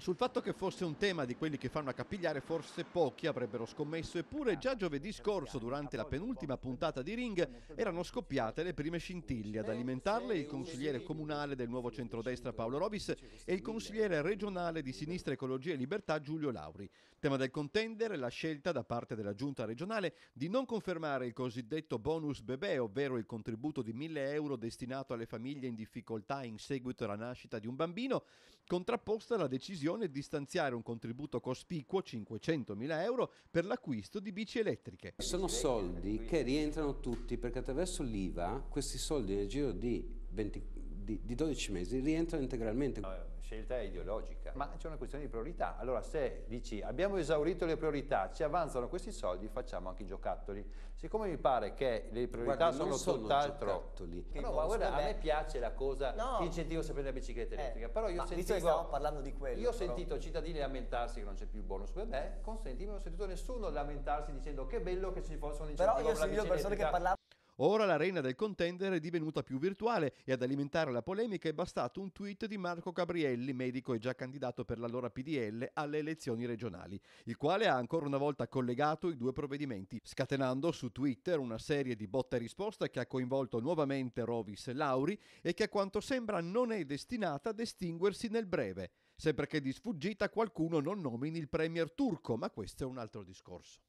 Sul fatto che fosse un tema di quelli che fanno a capigliare forse pochi avrebbero scommesso, eppure già giovedì scorso durante la penultima puntata di Ring erano scoppiate le prime scintille. Ad alimentarle il consigliere comunale del nuovo centrodestra Paolo Robis e il consigliere regionale di Sinistra Ecologia e Libertà Giulio Lauri. Tema del contendere la scelta da parte della giunta regionale di non confermare il cosiddetto bonus bebè, ovvero il contributo di 1000 euro destinato alle famiglie in difficoltà in seguito alla nascita di un bambino, contrapposta alla decisione decisione di stanziare un contributo cospicuo, 500.000 euro, per l'acquisto di bici elettriche. Sono soldi che rientrano tutti perché attraverso l'IVA questi soldi nel giro di 20, di, di 12 mesi rientrano integralmente. La scelta è ideologica, ma c'è una questione di priorità. Allora se dici abbiamo esaurito le priorità, ci avanzano questi soldi, facciamo anche i giocattoli. Siccome mi pare che le priorità Guarda, sono, sono tutt'altro... No, a me piace la cosa, no. l'incentivo se prende la bicicletta eh. elettrica, eh, però io sentivo... parlando di quello. Io ho sentito però... cittadini lamentarsi che non c'è più il bonus per me, consentimi, non ho sentito nessuno lamentarsi dicendo che bello che ci fossero un incentivo Però io ho sentito persone che parlavano Ora l'arena del contendere è divenuta più virtuale e ad alimentare la polemica è bastato un tweet di Marco Gabrielli, medico e già candidato per l'allora PDL alle elezioni regionali, il quale ha ancora una volta collegato i due provvedimenti, scatenando su Twitter una serie di botta e risposta che ha coinvolto nuovamente Rovis Lauri e che a quanto sembra non è destinata ad estinguersi nel breve, sempre che di sfuggita qualcuno non nomini il premier turco, ma questo è un altro discorso.